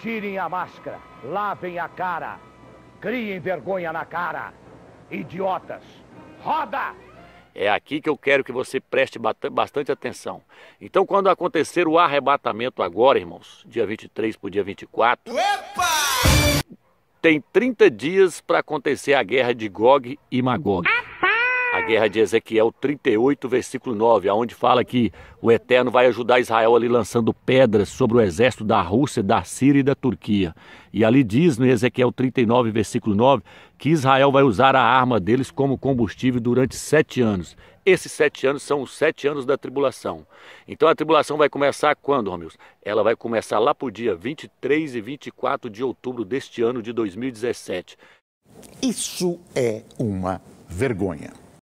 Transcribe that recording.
Tirem a máscara, lavem a cara, criem vergonha na cara. Idiotas, roda! É aqui que eu quero que você preste bastante atenção. Então, quando acontecer o arrebatamento agora, irmãos, dia 23 para o dia 24, Opa! tem 30 dias para acontecer a guerra de Gog e Magog. Ah! a guerra de Ezequiel 38, versículo 9, aonde fala que o Eterno vai ajudar Israel ali lançando pedras sobre o exército da Rússia, da Síria e da Turquia. E ali diz no Ezequiel 39, versículo 9, que Israel vai usar a arma deles como combustível durante sete anos. Esses sete anos são os sete anos da tribulação. Então a tribulação vai começar quando, Romeus? Ela vai começar lá por dia 23 e 24 de outubro deste ano de 2017. Isso é uma vergonha.